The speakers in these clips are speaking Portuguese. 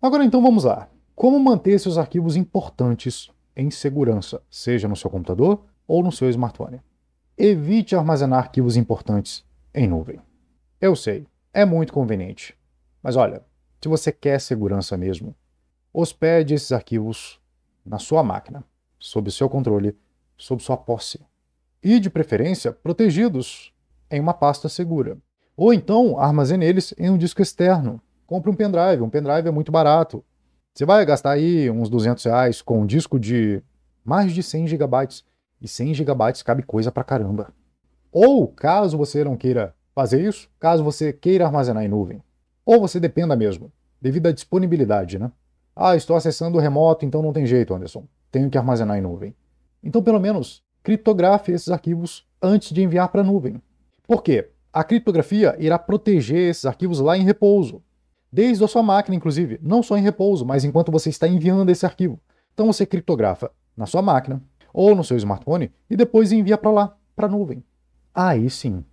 Agora então vamos lá. Como manter seus arquivos importantes em segurança, seja no seu computador ou no seu smartphone? Evite armazenar arquivos importantes em nuvem. Eu sei, é muito conveniente. Mas olha, se você quer segurança mesmo, hospede esses arquivos na sua máquina, sob seu controle, sob sua posse. E, de preferência, protegidos em uma pasta segura. Ou então armazene eles em um disco externo, compre um pendrive. Um pendrive é muito barato. Você vai gastar aí uns 200 reais com um disco de mais de 100 gigabytes. E 100 gigabytes cabe coisa pra caramba. Ou, caso você não queira fazer isso, caso você queira armazenar em nuvem. Ou você dependa mesmo, devido à disponibilidade, né? Ah, estou acessando remoto, então não tem jeito, Anderson. Tenho que armazenar em nuvem. Então, pelo menos, criptografe esses arquivos antes de enviar para a nuvem. Por quê? A criptografia irá proteger esses arquivos lá em repouso desde a sua máquina, inclusive, não só em repouso, mas enquanto você está enviando esse arquivo. Então você criptografa na sua máquina ou no seu smartphone e depois envia para lá, para a nuvem. Aí sim.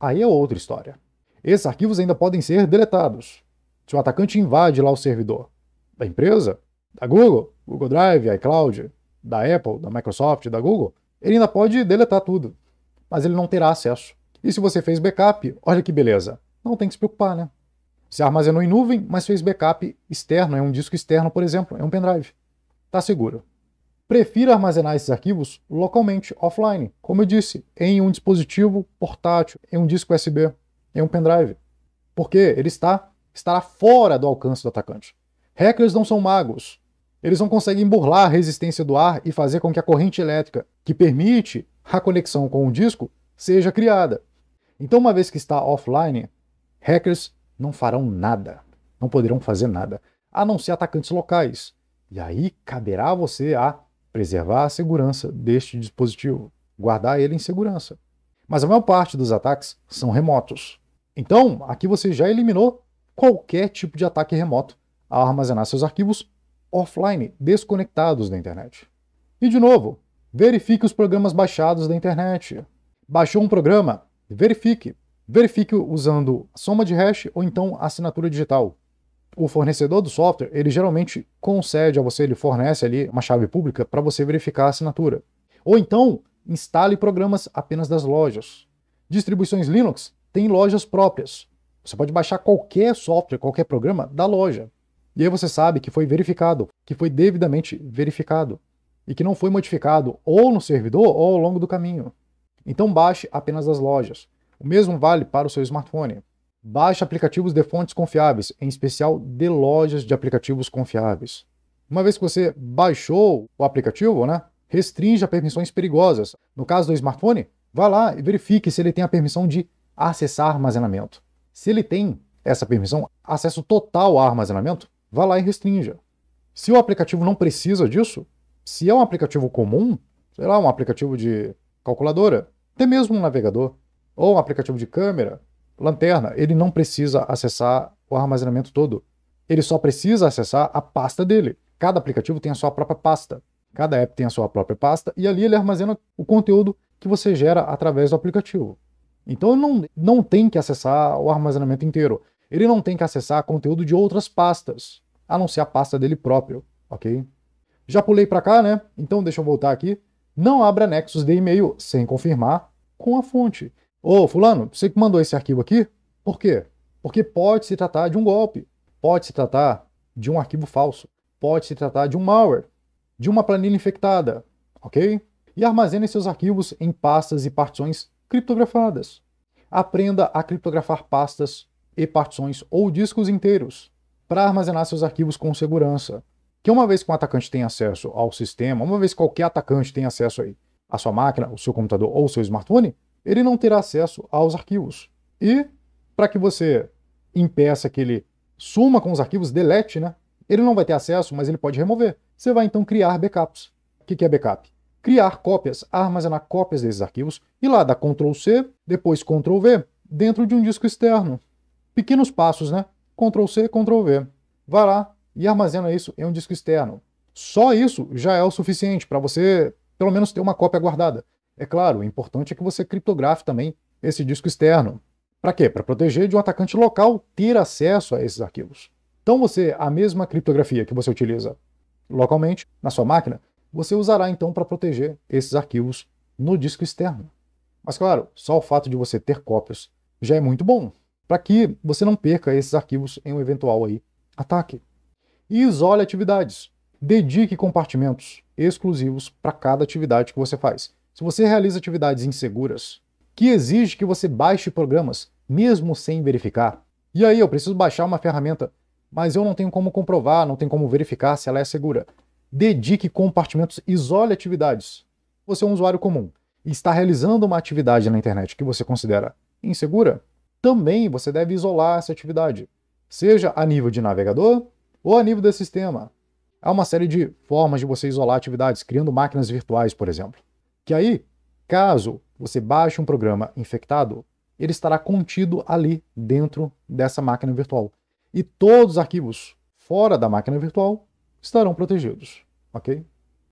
Aí é outra história. Esses arquivos ainda podem ser deletados. Se o atacante invade lá o servidor da empresa, da Google, Google Drive, iCloud, da Apple, da Microsoft, da Google, ele ainda pode deletar tudo, mas ele não terá acesso. E se você fez backup, olha que beleza. Não tem que se preocupar, né? Se armazenou em nuvem, mas fez backup externo, é um disco externo, por exemplo, é um pendrive. Está seguro. Prefira armazenar esses arquivos localmente, offline. Como eu disse, em um dispositivo portátil, em um disco USB, em um pendrive. Porque ele está estará fora do alcance do atacante. Hackers não são magos. Eles não conseguem burlar a resistência do ar e fazer com que a corrente elétrica que permite a conexão com o disco seja criada. Então, uma vez que está offline, hackers não farão nada, não poderão fazer nada, a não ser atacantes locais. E aí caberá a você a preservar a segurança deste dispositivo, guardar ele em segurança. Mas a maior parte dos ataques são remotos. Então, aqui você já eliminou qualquer tipo de ataque remoto ao armazenar seus arquivos offline, desconectados da internet. E de novo, verifique os programas baixados da internet. Baixou um programa? Verifique Verifique usando soma de hash ou então assinatura digital. O fornecedor do software, ele geralmente concede a você, ele fornece ali uma chave pública para você verificar a assinatura. Ou então, instale programas apenas das lojas. Distribuições Linux têm lojas próprias. Você pode baixar qualquer software, qualquer programa da loja. E aí você sabe que foi verificado, que foi devidamente verificado e que não foi modificado ou no servidor ou ao longo do caminho. Então baixe apenas das lojas. O mesmo vale para o seu smartphone. Baixe aplicativos de fontes confiáveis, em especial de lojas de aplicativos confiáveis. Uma vez que você baixou o aplicativo, né, restrinja permissões perigosas. No caso do smartphone, vá lá e verifique se ele tem a permissão de acessar armazenamento. Se ele tem essa permissão, acesso total a armazenamento, vá lá e restrinja. Se o aplicativo não precisa disso, se é um aplicativo comum, sei lá, um aplicativo de calculadora, até mesmo um navegador, ou um aplicativo de câmera, lanterna, ele não precisa acessar o armazenamento todo. Ele só precisa acessar a pasta dele. Cada aplicativo tem a sua própria pasta. Cada app tem a sua própria pasta e ali ele armazena o conteúdo que você gera através do aplicativo. Então não, não tem que acessar o armazenamento inteiro. Ele não tem que acessar conteúdo de outras pastas, a não ser a pasta dele próprio, ok? Já pulei para cá, né? Então deixa eu voltar aqui. Não abra anexos de e-mail sem confirmar com a fonte. Ô, fulano, você que mandou esse arquivo aqui? Por quê? Porque pode se tratar de um golpe, pode se tratar de um arquivo falso, pode se tratar de um malware, de uma planilha infectada, ok? E armazene seus arquivos em pastas e partições criptografadas. Aprenda a criptografar pastas e partições ou discos inteiros para armazenar seus arquivos com segurança. Que uma vez que um atacante tem acesso ao sistema, uma vez que qualquer atacante tem acesso aí à sua máquina, ao seu computador ou ao seu smartphone, ele não terá acesso aos arquivos. E para que você impeça que ele suma com os arquivos, delete, né? Ele não vai ter acesso, mas ele pode remover. Você vai então criar backups. O que é backup? Criar cópias, armazenar cópias desses arquivos e lá dá Ctrl C, depois Ctrl V, dentro de um disco externo. Pequenos passos, né? Ctrl C, Ctrl V. Vai lá e armazena isso em um disco externo. Só isso já é o suficiente para você, pelo menos, ter uma cópia guardada. É claro, o importante é que você criptografe também esse disco externo. Para quê? Para proteger de um atacante local ter acesso a esses arquivos. Então você, a mesma criptografia que você utiliza localmente na sua máquina, você usará então para proteger esses arquivos no disco externo. Mas claro, só o fato de você ter cópias já é muito bom, para que você não perca esses arquivos em um eventual aí, ataque. E isole atividades. Dedique compartimentos exclusivos para cada atividade que você faz. Se você realiza atividades inseguras, que exige que você baixe programas, mesmo sem verificar. E aí, eu preciso baixar uma ferramenta, mas eu não tenho como comprovar, não tenho como verificar se ela é segura. Dedique compartimentos, isole atividades. Você é um usuário comum e está realizando uma atividade na internet que você considera insegura, também você deve isolar essa atividade, seja a nível de navegador ou a nível do sistema. Há uma série de formas de você isolar atividades, criando máquinas virtuais, por exemplo. Que aí, caso você baixe um programa infectado, ele estará contido ali dentro dessa máquina virtual. E todos os arquivos fora da máquina virtual estarão protegidos, ok?